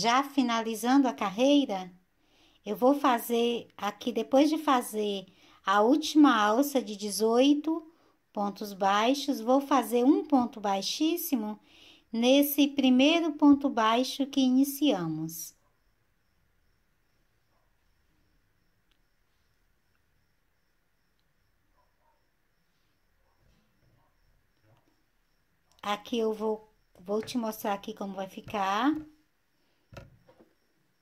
já finalizando a carreira, eu vou fazer aqui depois de fazer a última alça de 18 pontos baixos, vou fazer um ponto baixíssimo nesse primeiro ponto baixo que iniciamos. Aqui eu vou, vou te mostrar aqui como vai ficar.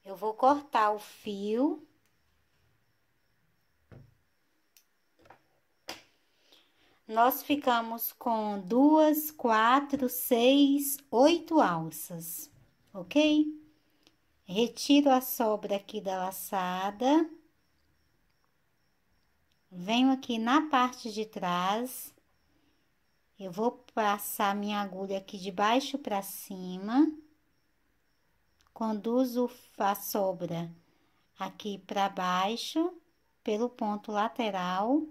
Eu vou cortar o fio. Nós ficamos com duas, quatro, seis, oito alças, ok? Retiro a sobra aqui da laçada. Venho aqui na parte de trás. Eu vou passar minha agulha aqui de baixo para cima conduzo a sobra aqui para baixo pelo ponto lateral.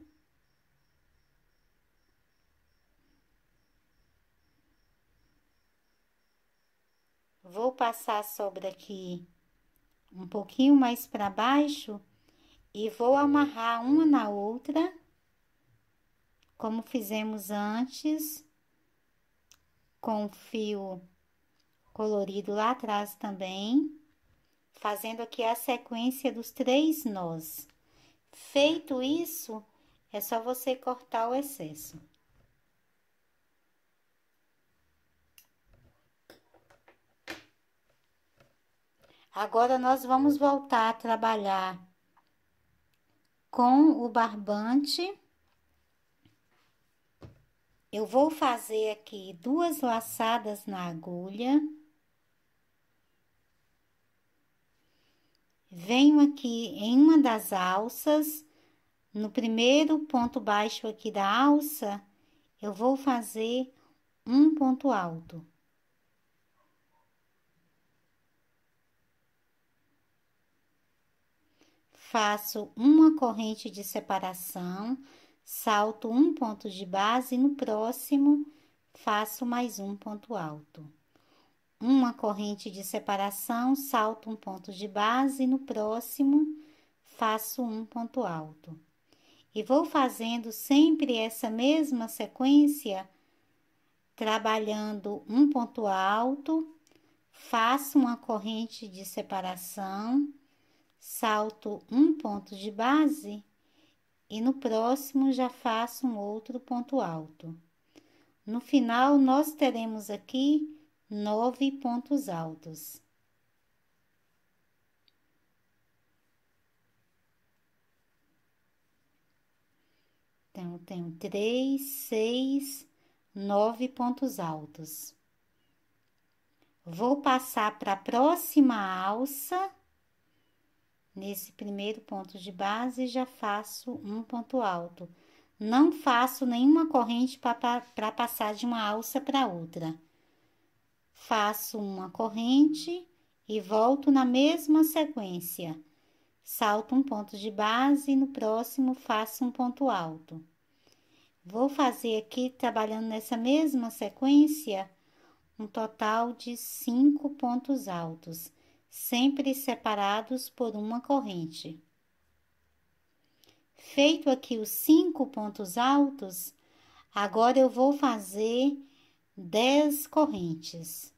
Vou passar a sobra aqui um pouquinho mais para baixo e vou amarrar uma na outra, como fizemos antes, com o fio colorido lá atrás também, fazendo aqui a sequência dos três nós. Feito isso, é só você cortar o excesso. Agora, nós vamos voltar a trabalhar com o barbante. Eu vou fazer aqui duas laçadas na agulha. venho aqui em uma das alças, no primeiro ponto baixo aqui da alça, eu vou fazer um ponto alto. Faço uma corrente de separação, salto um ponto de base no próximo faço mais um ponto alto uma corrente de separação, salto um ponto de base e no próximo faço um ponto alto. E vou fazendo sempre essa mesma sequência, trabalhando um ponto alto, faço uma corrente de separação, salto um ponto de base e no próximo já faço um outro ponto alto. No final, nós teremos aqui Nove pontos altos. Então, eu tenho três, seis, nove pontos altos. Vou passar para a próxima alça. Nesse primeiro ponto de base, já faço um ponto alto. Não faço nenhuma corrente para passar de uma alça para outra faço uma corrente e volto na mesma sequência. Salto um ponto de base e no próximo faço um ponto alto. Vou fazer aqui, trabalhando nessa mesma sequência, um total de cinco pontos altos, sempre separados por uma corrente. Feito aqui os cinco pontos altos, agora eu vou fazer dez correntes.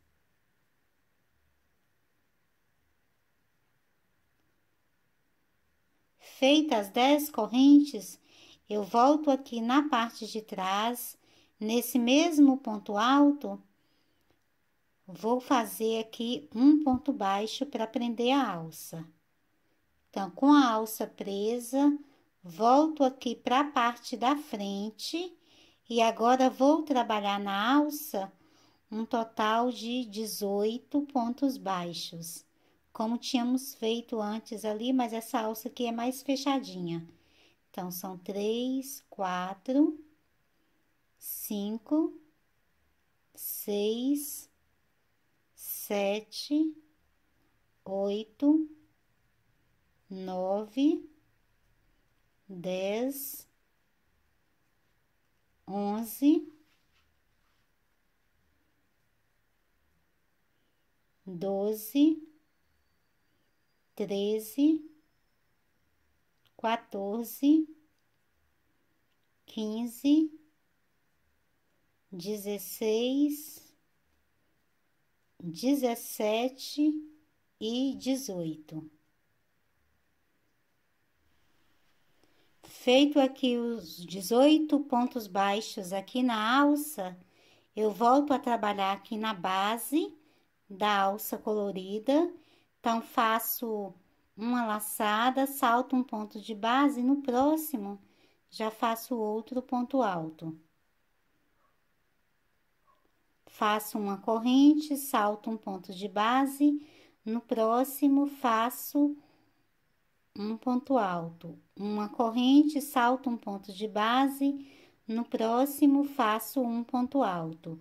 Feitas dez correntes, eu volto aqui na parte de trás, nesse mesmo ponto alto, vou fazer aqui um ponto baixo para prender a alça. Então, com a alça presa, volto aqui para a parte da frente e agora vou trabalhar na alça um total de 18 pontos baixos, como tínhamos feito antes ali, mas essa alça aqui é mais fechadinha. Então, são três, quatro, cinco, seis, sete, oito, nove, dez, onze, doze, treze, quatorze, quinze, dezesseis, dezessete e dezoito. Feito aqui os 18 pontos baixos aqui na alça, eu volto a trabalhar aqui na base da alça colorida. Então, faço uma laçada, salto um ponto de base, no próximo já faço outro ponto alto. Faço uma corrente, salto um ponto de base, no próximo faço um ponto alto, uma corrente, salto um ponto de base, no próximo faço um ponto alto,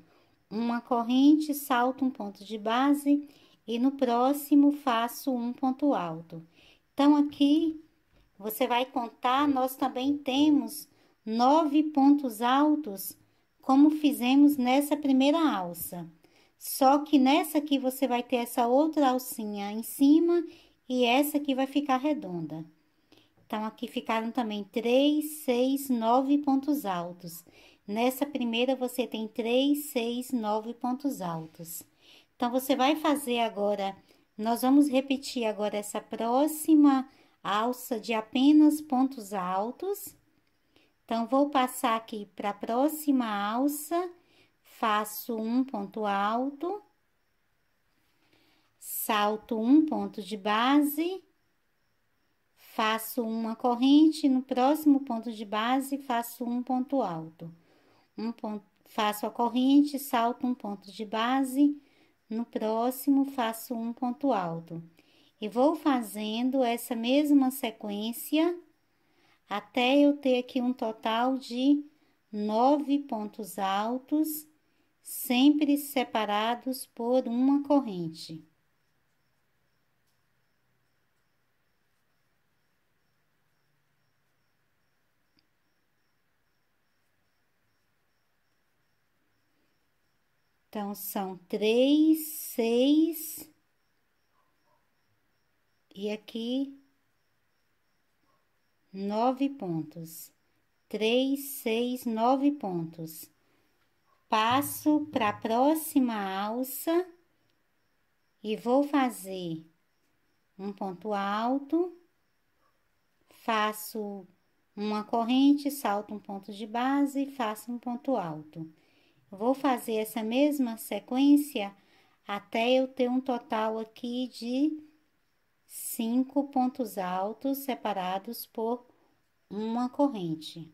uma corrente, salto um ponto de base e no próximo faço um ponto alto. Então aqui você vai contar, nós também temos nove pontos altos, como fizemos nessa primeira alça. Só que nessa aqui você vai ter essa outra alcinha em cima e essa aqui vai ficar redonda. Então, aqui ficaram também três, seis, nove pontos altos. Nessa primeira, você tem três, seis, nove pontos altos. Então, você vai fazer agora... Nós vamos repetir agora essa próxima alça de apenas pontos altos. Então, vou passar aqui para a próxima alça, faço um ponto alto salto um ponto de base, faço uma corrente, no próximo ponto de base faço um ponto alto. Um ponto, faço a corrente, salto um ponto de base, no próximo faço um ponto alto. E vou fazendo essa mesma sequência até eu ter aqui um total de nove pontos altos, sempre separados por uma corrente. Então, são três, seis. E aqui, nove pontos. Três, seis, nove pontos. Passo para a próxima alça e vou fazer um ponto alto, faço uma corrente, salto um ponto de base e faço um ponto alto. Vou fazer essa mesma sequência até eu ter um total aqui de cinco pontos altos separados por uma corrente.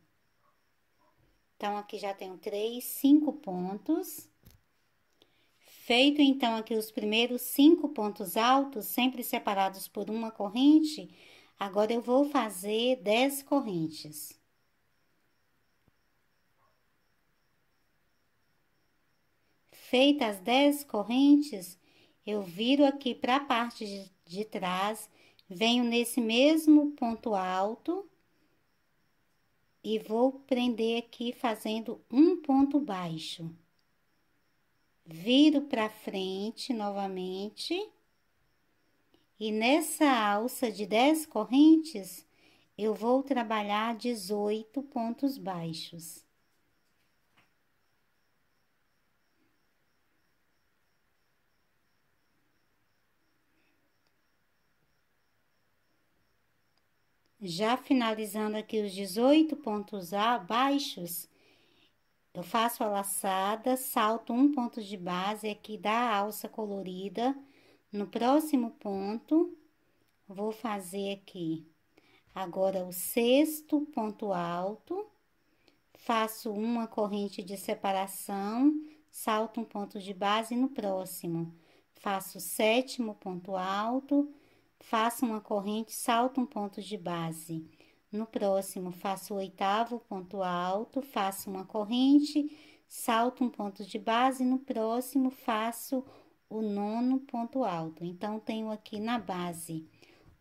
Então, aqui já tenho três, cinco pontos. Feito, então, aqui os primeiros cinco pontos altos, sempre separados por uma corrente, agora eu vou fazer dez correntes. Feitas dez correntes, eu viro aqui para a parte de, de trás, venho nesse mesmo ponto alto e vou prender aqui fazendo um ponto baixo. Viro para frente novamente e nessa alça de 10 correntes eu vou trabalhar 18 pontos baixos. Já finalizando aqui os 18 pontos baixos, eu faço a laçada, salto um ponto de base aqui da alça colorida. No próximo ponto, vou fazer aqui agora o sexto ponto alto, faço uma corrente de separação, salto um ponto de base no próximo, faço o sétimo ponto alto, faça uma corrente, salto um ponto de base. No próximo, faço o oitavo ponto alto, faço uma corrente, salto um ponto de base. No próximo, faço o nono ponto alto. Então, tenho aqui na base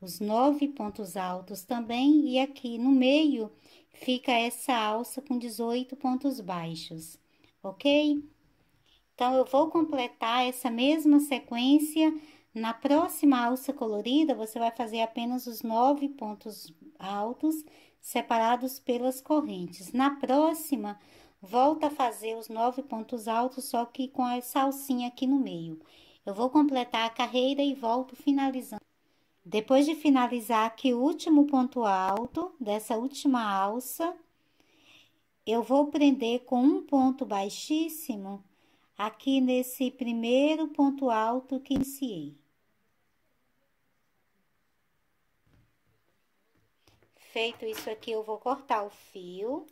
os nove pontos altos também, e aqui no meio fica essa alça com 18 pontos baixos, ok? Então, eu vou completar essa mesma sequência na próxima alça colorida, você vai fazer apenas os nove pontos altos separados pelas correntes. Na próxima, volta a fazer os nove pontos altos, só que com essa alcinha aqui no meio. Eu vou completar a carreira e volto finalizando. Depois de finalizar aqui o último ponto alto dessa última alça, eu vou prender com um ponto baixíssimo aqui nesse primeiro ponto alto que iniciei. Feito isso aqui, eu vou cortar o fio.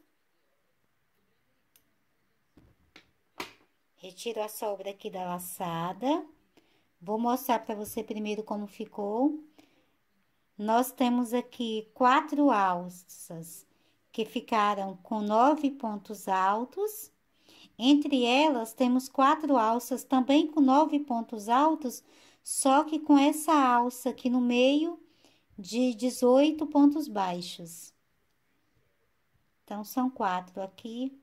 Retiro a sobra aqui da laçada. Vou mostrar para você primeiro como ficou. Nós temos aqui quatro alças que ficaram com nove pontos altos. Entre elas, temos quatro alças também com nove pontos altos, só que com essa alça aqui no meio, de 18 pontos baixos. Então, são quatro aqui,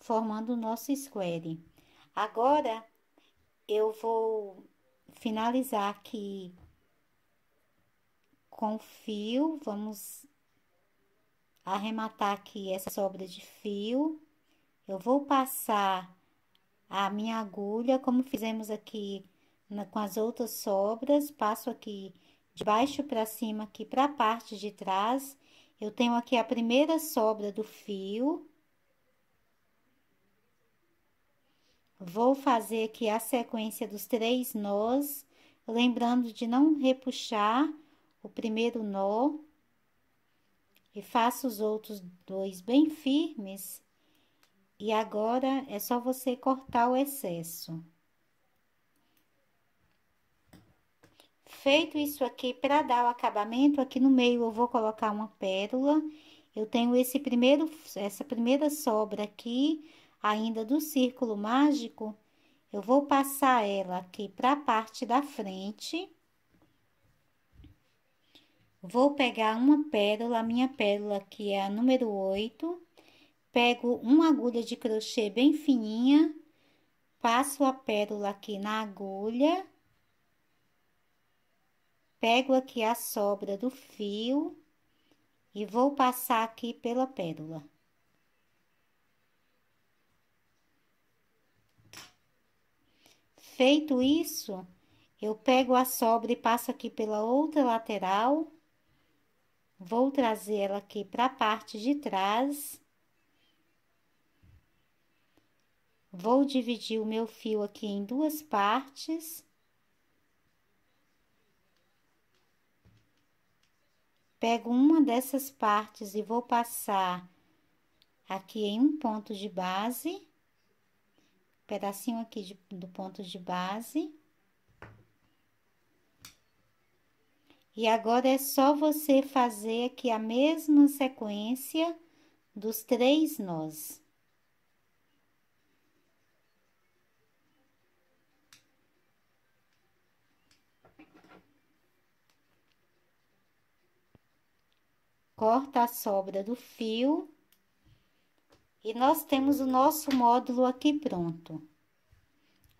formando o nosso square. Agora, eu vou finalizar aqui com fio, vamos arrematar aqui essa sobra de fio. Eu vou passar a minha agulha, como fizemos aqui na, com as outras sobras, passo aqui de baixo para cima aqui para a parte de trás. Eu tenho aqui a primeira sobra do fio. Vou fazer aqui a sequência dos três nós, lembrando de não repuxar o primeiro nó. E faço os outros dois bem firmes. E agora, é só você cortar o excesso. Feito isso aqui, para dar o acabamento, aqui no meio eu vou colocar uma pérola. Eu tenho esse primeiro, essa primeira sobra aqui, ainda do círculo mágico. Eu vou passar ela aqui para a parte da frente. Vou pegar uma pérola, a minha pérola aqui é a número 8. Pego uma agulha de crochê bem fininha, passo a pérola aqui na agulha Pego aqui a sobra do fio e vou passar aqui pela pérola. Feito isso, eu pego a sobra e passo aqui pela outra lateral. Vou trazer ela aqui para a parte de trás. Vou dividir o meu fio aqui em duas partes. Pego uma dessas partes e vou passar aqui em um ponto de base, pedacinho aqui de, do ponto de base. E agora é só você fazer aqui a mesma sequência dos três nós. corta a sobra do fio e nós temos o nosso módulo aqui pronto,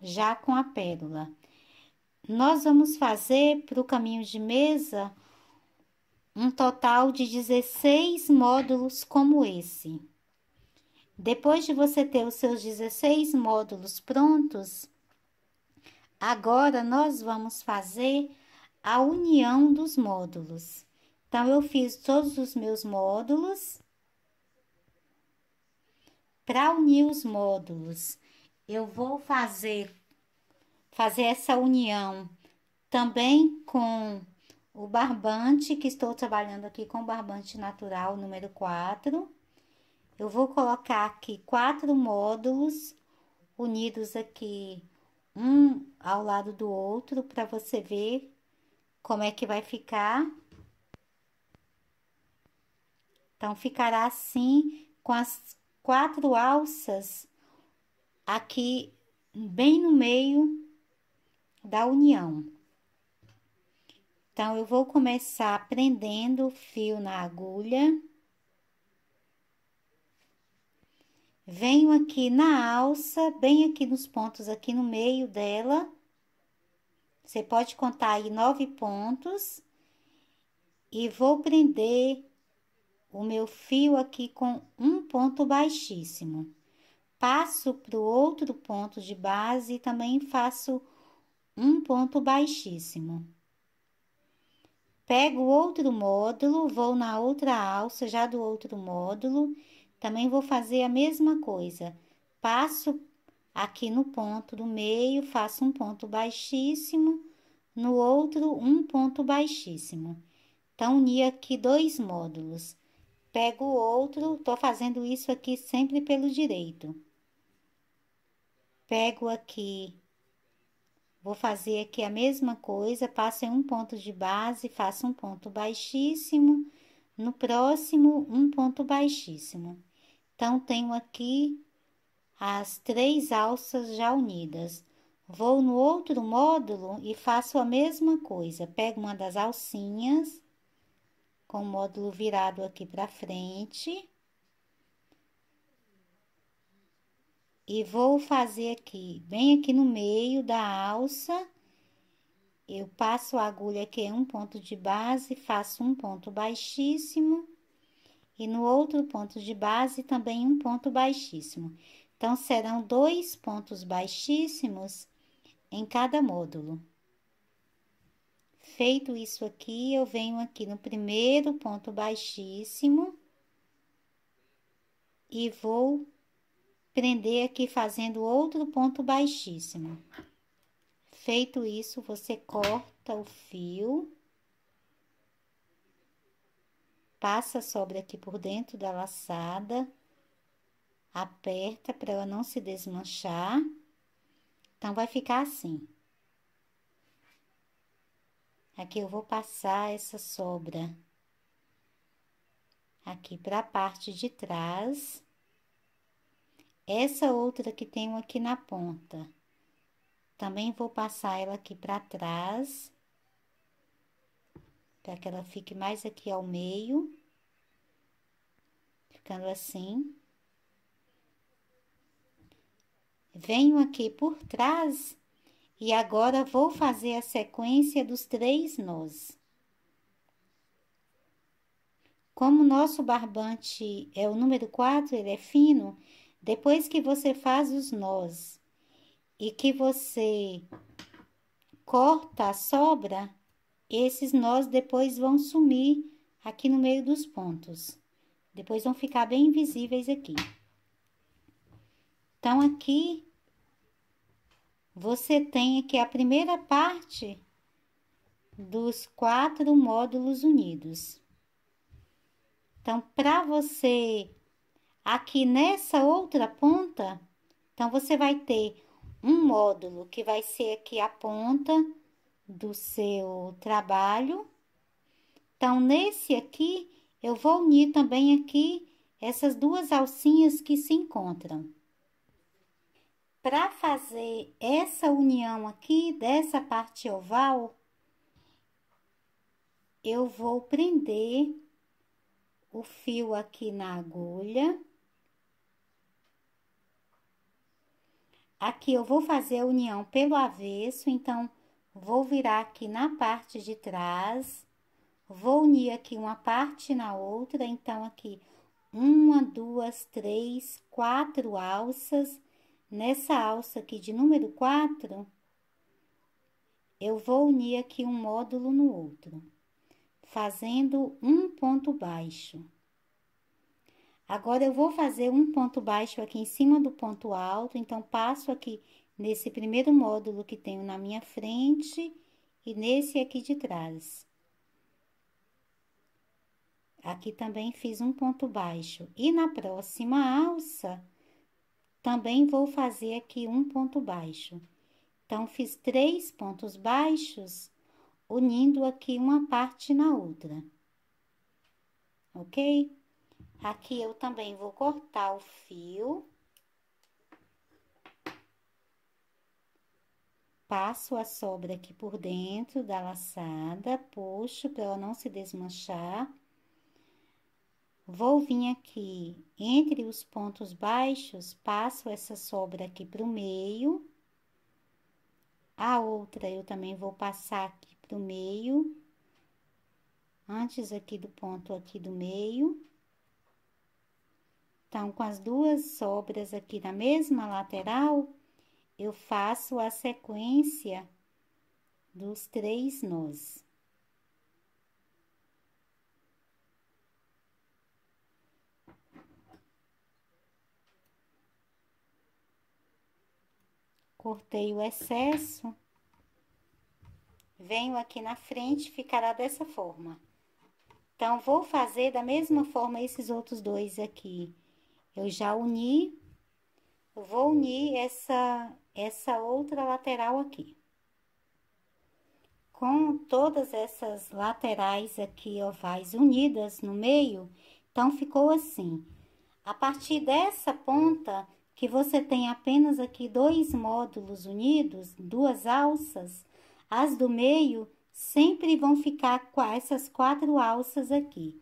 já com a pérola. Nós vamos fazer para o caminho de mesa um total de 16 módulos como esse. Depois de você ter os seus 16 módulos prontos, agora nós vamos fazer a união dos módulos. Então, eu fiz todos os meus módulos. Para unir os módulos, eu vou fazer, fazer essa união também com o barbante, que estou trabalhando aqui com barbante natural número 4. Eu vou colocar aqui quatro módulos unidos aqui, um ao lado do outro, para você ver como é que vai ficar. Então, ficará assim com as quatro alças aqui bem no meio da união. Então, eu vou começar prendendo o fio na agulha. Venho aqui na alça, bem aqui nos pontos aqui no meio dela. Você pode contar aí nove pontos. E vou prender o meu fio aqui com um ponto baixíssimo. Passo para o outro ponto de base e também faço um ponto baixíssimo. Pego o outro módulo, vou na outra alça já do outro módulo, também vou fazer a mesma coisa. Passo aqui no ponto do meio, faço um ponto baixíssimo, no outro um ponto baixíssimo. Então, uni aqui dois módulos. Pego o outro, estou fazendo isso aqui sempre pelo direito. Pego aqui, vou fazer aqui a mesma coisa, passo em um ponto de base, faço um ponto baixíssimo, no próximo, um ponto baixíssimo. Então, tenho aqui as três alças já unidas. Vou no outro módulo e faço a mesma coisa. Pego uma das alcinhas, com o módulo virado aqui para frente. E vou fazer aqui, bem aqui no meio da alça, eu passo a agulha que é um ponto de base, faço um ponto baixíssimo e no outro ponto de base também um ponto baixíssimo. Então, serão dois pontos baixíssimos em cada módulo. Feito isso aqui, eu venho aqui no primeiro ponto baixíssimo e vou prender aqui fazendo outro ponto baixíssimo. Feito isso, você corta o fio, passa a sobra aqui por dentro da laçada, aperta para ela não se desmanchar. Então, vai ficar assim. Aqui eu vou passar essa sobra aqui para a parte de trás. Essa outra que tenho aqui na ponta, também vou passar ela aqui para trás, para que ela fique mais aqui ao meio, ficando assim. Venho aqui por trás e agora vou fazer a sequência dos três nós. Como nosso barbante é o número 4, ele é fino, depois que você faz os nós e que você corta a sobra, esses nós depois vão sumir aqui no meio dos pontos. Depois vão ficar bem visíveis aqui. Então, aqui você tem aqui a primeira parte dos quatro módulos unidos. Então, para você, aqui nessa outra ponta, então você vai ter um módulo que vai ser aqui a ponta do seu trabalho. Então, nesse aqui, eu vou unir também aqui essas duas alcinhas que se encontram para fazer essa união aqui dessa parte oval, eu vou prender o fio aqui na agulha. Aqui eu vou fazer a união pelo avesso, então, vou virar aqui na parte de trás, vou unir aqui uma parte na outra, então, aqui, uma, duas, três, quatro alças, Nessa alça aqui de número 4, eu vou unir aqui um módulo no outro, fazendo um ponto baixo. Agora, eu vou fazer um ponto baixo aqui em cima do ponto alto, então, passo aqui nesse primeiro módulo que tenho na minha frente e nesse aqui de trás. Aqui também fiz um ponto baixo. E na próxima alça, também vou fazer aqui um ponto baixo. Então, fiz três pontos baixos, unindo aqui uma parte na outra. Ok? Aqui eu também vou cortar o fio. Passo a sobra aqui por dentro da laçada, puxo para ela não se desmanchar Vou vir aqui entre os pontos baixos, passo essa sobra aqui para o meio. A outra eu também vou passar aqui para o meio. Antes aqui do ponto aqui do meio. Então, com as duas sobras aqui na mesma lateral, eu faço a sequência dos três nós. cortei o excesso, venho aqui na frente, ficará dessa forma. Então, vou fazer da mesma forma esses outros dois aqui. Eu já uni, eu vou unir essa, essa outra lateral aqui. Com todas essas laterais aqui ovais unidas no meio, então, ficou assim. A partir dessa ponta, que você tem apenas aqui dois módulos unidos, duas alças, as do meio sempre vão ficar com essas quatro alças aqui.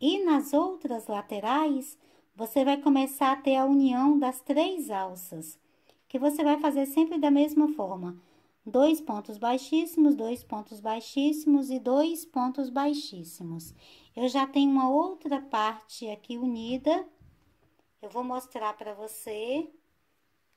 E nas outras laterais, você vai começar a ter a união das três alças, que você vai fazer sempre da mesma forma. Dois pontos baixíssimos, dois pontos baixíssimos e dois pontos baixíssimos. Eu já tenho uma outra parte aqui unida, eu vou mostrar para você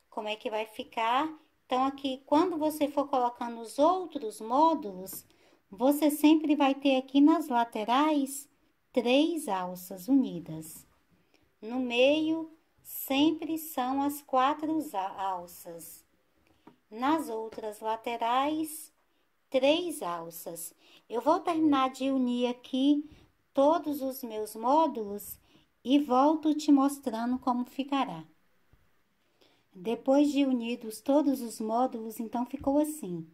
como é que vai ficar. Então, aqui, quando você for colocando os outros módulos, você sempre vai ter aqui nas laterais três alças unidas. No meio, sempre são as quatro alças. Nas outras laterais, três alças. Eu vou terminar de unir aqui todos os meus módulos e volto te mostrando como ficará. Depois de unidos todos os módulos, então ficou assim.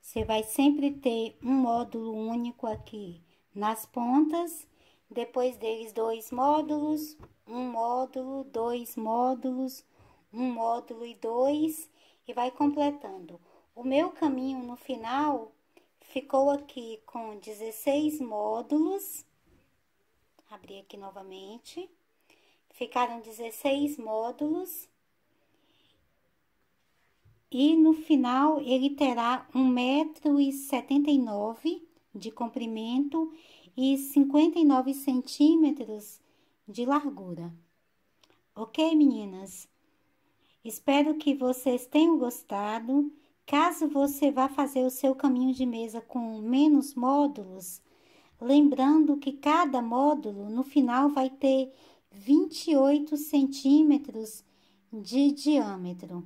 Você vai sempre ter um módulo único aqui nas pontas, depois deles dois módulos, um módulo, dois módulos, um módulo e dois, e vai completando. O meu caminho no final ficou aqui com 16 módulos abrir aqui novamente. Ficaram 16 módulos. E no final, ele terá 1,79m de comprimento e 59 centímetros de largura. Ok, meninas? Espero que vocês tenham gostado. Caso você vá fazer o seu caminho de mesa com menos módulos, Lembrando que cada módulo no final vai ter 28 centímetros de diâmetro.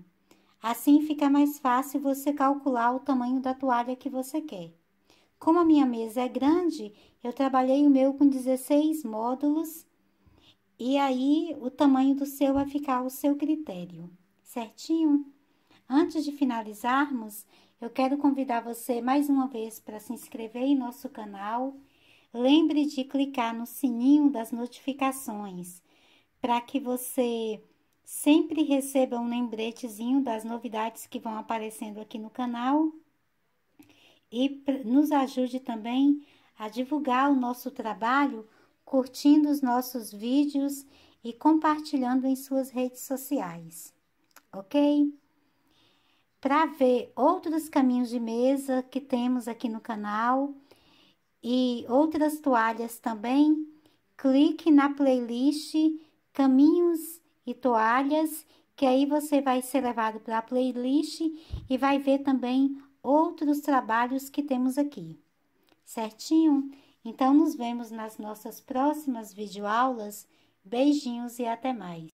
Assim fica mais fácil você calcular o tamanho da toalha que você quer. Como a minha mesa é grande, eu trabalhei o meu com 16 módulos e aí o tamanho do seu vai ficar ao seu critério, certinho? Antes de finalizarmos, eu quero convidar você mais uma vez para se inscrever em nosso canal lembre de clicar no sininho das notificações para que você sempre receba um lembretezinho das novidades que vão aparecendo aqui no canal e nos ajude também a divulgar o nosso trabalho curtindo os nossos vídeos e compartilhando em suas redes sociais, ok? Para ver outros caminhos de mesa que temos aqui no canal, e outras toalhas também, clique na playlist Caminhos e Toalhas, que aí você vai ser levado para a playlist e vai ver também outros trabalhos que temos aqui. Certinho? Então, nos vemos nas nossas próximas videoaulas. Beijinhos e até mais!